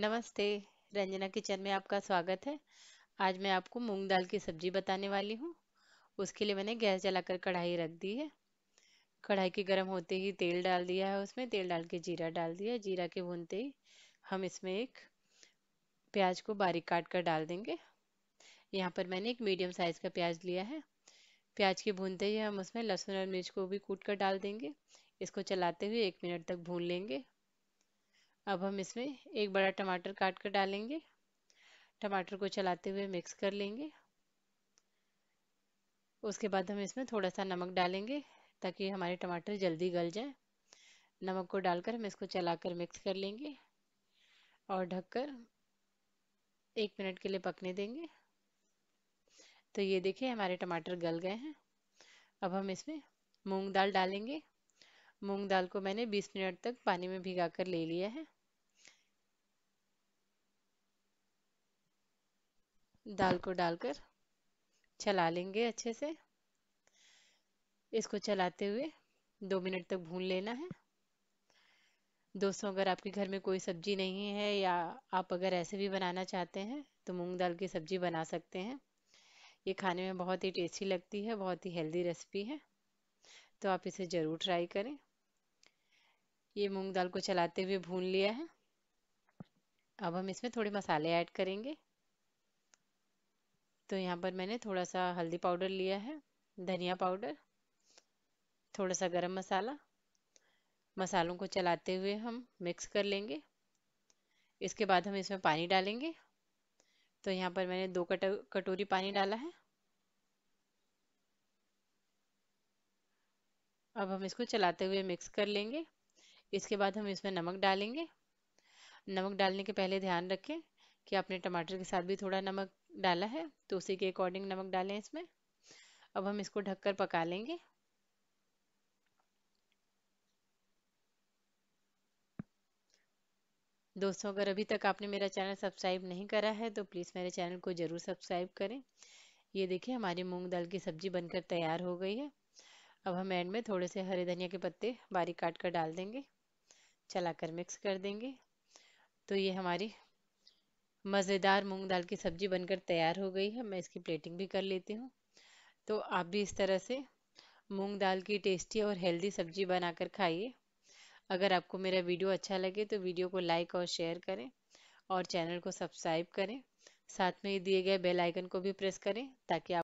नमस्ते रंजना किचन में आपका स्वागत है आज मैं आपको मूंग दाल की सब्जी बताने वाली हूँ उसके लिए मैंने गैस जलाकर कढ़ाई रख दी है कढ़ाई के गर्म होते ही तेल डाल दिया है उसमें तेल डाल के जीरा डाल दिया है जीरा के भूनते ही हम इसमें एक प्याज को बारीक काट कर डाल देंगे यहाँ पर मैंने एक मीडियम साइज़ का प्याज लिया है प्याज के भूनते ही हम उसमें लहसुन और मिर्च को भी कूट कर डाल देंगे इसको चलाते हुए एक मिनट तक भून लेंगे अब हम इसमें एक बड़ा टमाटर काट कर डालेंगे टमाटर को चलाते हुए मिक्स कर लेंगे उसके बाद हम इसमें थोड़ा सा नमक डालेंगे ताकि हमारे टमाटर जल्दी गल जाए नमक को डालकर हम इसको चलाकर मिक्स कर लेंगे और ढककर एक मिनट के लिए पकने देंगे तो ये देखिए हमारे टमाटर गल गए हैं अब हम इसमें मूंग दाल डालेंगे मूंग दाल को मैंने 20 मिनट तक पानी में भिगा कर ले लिया है दाल को डालकर चला लेंगे अच्छे से इसको चलाते हुए दो मिनट तक भून लेना है दोस्तों अगर आपके घर में कोई सब्जी नहीं है या आप अगर ऐसे भी बनाना चाहते हैं तो मूंग दाल की सब्जी बना सकते हैं ये खाने में बहुत ही टेस्टी लगती है बहुत ही हेल्दी रेसिपी है तो आप इसे ज़रूर ट्राई करें ये मूंग दाल को चलाते हुए भून लिया है अब हम इसमें थोड़े मसाले ऐड करेंगे तो यहाँ पर मैंने थोड़ा सा हल्दी पाउडर लिया है धनिया पाउडर थोड़ा सा गरम मसाला मसालों को चलाते हुए हम मिक्स कर लेंगे इसके बाद हम इसमें पानी डालेंगे तो यहाँ पर मैंने दो कट कटोरी पानी डाला है अब हम इसको चलाते हुए मिक्स कर लेंगे इसके बाद हम इसमें नमक डालेंगे नमक डालने के पहले ध्यान रखें कि आपने टमाटर के साथ भी थोड़ा नमक डाला है तो उसी के अकॉर्डिंग नमक डालें इसमें अब हम इसको ढककर पका लेंगे दोस्तों अगर अभी तक आपने मेरा चैनल सब्सक्राइब नहीं करा है तो प्लीज़ मेरे चैनल को ज़रूर सब्सक्राइब करें ये देखिए हमारी मूंग दाल की सब्जी बनकर तैयार हो गई है अब हम एंड में थोड़े से हरे धनिया के पत्ते बारीक काट कर डाल देंगे चलाकर मिक्स कर देंगे तो ये हमारी मज़ेदार मूंग दाल की सब्ज़ी बनकर तैयार हो गई है मैं इसकी प्लेटिंग भी कर लेती हूँ तो आप भी इस तरह से मूंग दाल की टेस्टी और हेल्दी सब्ज़ी बनाकर खाइए अगर आपको मेरा वीडियो अच्छा लगे तो वीडियो को लाइक और शेयर करें और चैनल को सब्सक्राइब करें साथ में दिए गए बेल आइकन को भी प्रेस करें ताकि आप